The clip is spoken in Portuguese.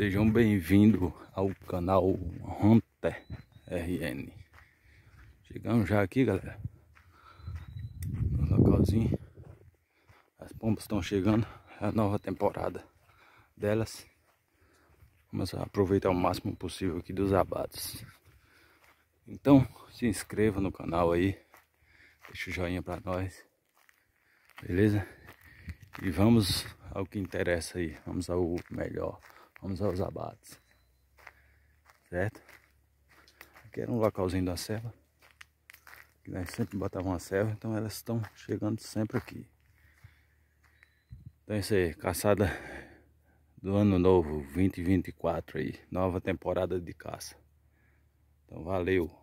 Sejam bem-vindos ao canal Hunter RN. Chegamos já aqui, galera. No localzinho. As pombas estão chegando. É a nova temporada delas. Vamos aproveitar o máximo possível aqui dos abates. Então, se inscreva no canal aí. Deixa o joinha pra nós. Beleza? E vamos ao que interessa aí. Vamos ao melhor. Vamos aos abates. Certo? Aqui era um localzinho da selva. Que nós né, sempre botavam a selva, então elas estão chegando sempre aqui. Então isso aí, caçada do ano novo 2024 aí, nova temporada de caça. Então valeu.